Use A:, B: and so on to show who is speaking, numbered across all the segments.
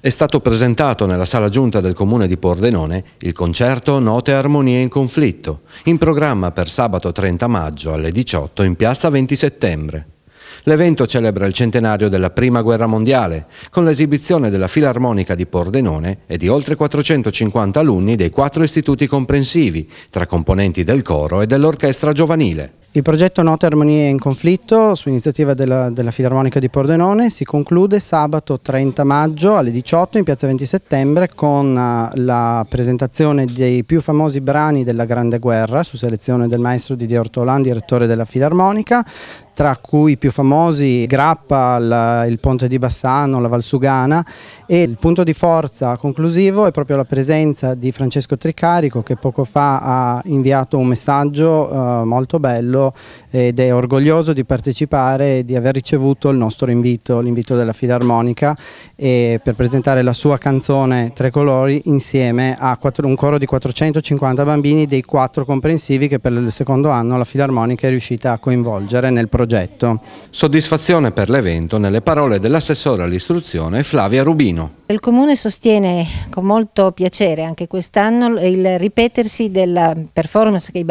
A: È stato presentato nella sala giunta del comune di Pordenone il concerto Note Armonie in conflitto, in programma per sabato 30 maggio alle 18 in piazza 20 settembre. L'evento celebra il centenario della Prima Guerra Mondiale, con l'esibizione della Filarmonica di Pordenone e di oltre 450 alunni dei quattro istituti comprensivi, tra componenti del coro e dell'orchestra giovanile.
B: Il progetto Note Armonie in conflitto, su iniziativa della, della, Filarmonica di Pordenone, si conclude sabato 30 maggio alle 18 in piazza 20 settembre con eh, la presentazione dei più famosi brani della Grande Guerra su selezione del maestro Didier Ortolan, direttore della Filarmonica, tra cui i più famosi Grappa, la, il Ponte di Bassano, la Valsugana e il punto di forza conclusivo è proprio la presenza di Francesco Tricarico che poco fa ha inviato un messaggio eh, molto bello eh, ed è orgoglioso di partecipare e di aver ricevuto il nostro invito, l'invito della Filarmonica eh, per presentare la sua canzone Tre Colori insieme a un coro di 450 bambini dei quattro comprensivi che per il secondo anno la Filarmonica è riuscita a coinvolgere nel progetto.
A: Soddisfazione per l'evento nelle parole dell'assessore all'istruzione Flavia Rubino.
C: Il Comune sostiene con molto piacere anche quest'anno il ripetersi della performance che i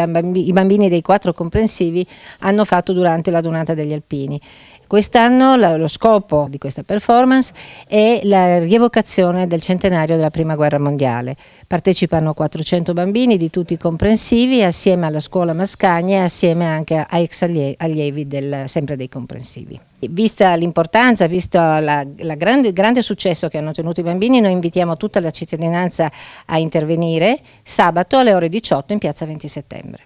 C: bambini dei quattro comprensivi successivi hanno fatto durante la donata degli alpini. Quest'anno lo scopo di questa performance è la rievocazione del centenario della Prima Guerra Mondiale. Partecipano 400 bambini di tutti i comprensivi assieme alla scuola Mascagna e assieme anche a ex allievi del, sempre dei comprensivi. Vista l'importanza, visto il grande, grande successo che hanno ottenuto i bambini, noi invitiamo tutta la cittadinanza a intervenire sabato alle ore 18 in piazza 20 settembre.